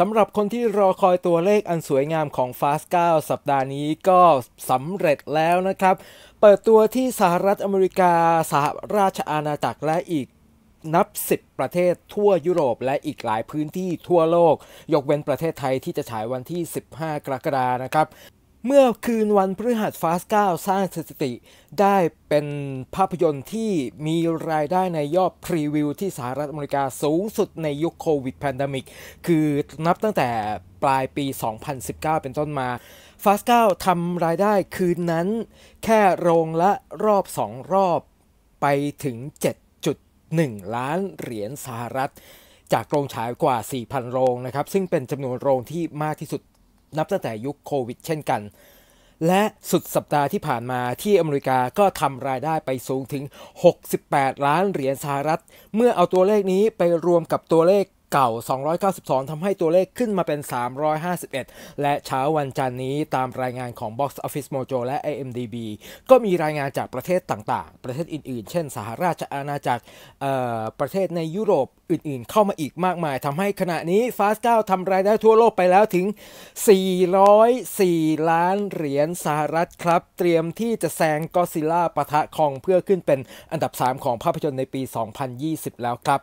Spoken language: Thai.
สำหรับคนที่รอคอยตัวเลขอันสวยงามของ Fast 9สัปดาห์นี้ก็สำเร็จแล้วนะครับ เปิดตัวที่สหรัฐอเมริกา สหราชอาณาจักรและอีกนับ 10 ประเทศทั่วยุโรปและอีกหลายพื้นที่ทั่วโลก ยกเว้นประเทศไทยที่จะฉายวันที่ 15 กรกฎานะครับเมื่อคืนวันพฤหัสฟาสเก้าสร้างสถิติ ได้เป็นภาพยนตร์ที่มีรายได้ในยอดพรีวิวที่สหรัฐอเมริกาสูงสุดในยุคโควิดแพนดมิก คือนับตั้งแต่ปลายปี 2019 เป็นต้นมาฟาสเก้าทำรายได้คืนนั้น แค่โรงละรอบ 2 รอบไปถึง 7.1 ล้านเหรียญสหรัฐ จากโรงฉายกว่า 4,000 โรงนะครับซึ่งเป็นจำนวนโรงที่มากที่สุดนับตั้งแต่ยุคโควิดเช่นกัน และสุดสัปดาห์ที่ผ่านมาที่อเมริกาก็ทำรายได้ไปสูงถึง 68 ล้านเหรียญสหรัฐ เมื่อเอาตัวเลขนี้ไปรวมกับตัวเลขเก่า 292ทำให้ตัวเลขขึ้นมาเป็น 351 และเช้าวันจันทร์นี้ตามรายงานของ Box Office Mojo และ IMDb ก็มีรายงานจากประเทศต่างๆ ประเทศอื่นๆ เช่น สหราชอาณาจักรประเทศในยุโรปอื่นๆ เข้ามาอีกมากมายทำให้ขณะนี้ Fast 9ทำรายได้ทั่วโลกไปแล้วถึง 404 ล้านเหรียญสหรัฐครับ เตรียมที่จะแซงก็ซิล่าปะทะคองเพื่อขึ้นเป็นอันดับ 3 ของภาพยนตร์ในปี 2020 แล้วครับ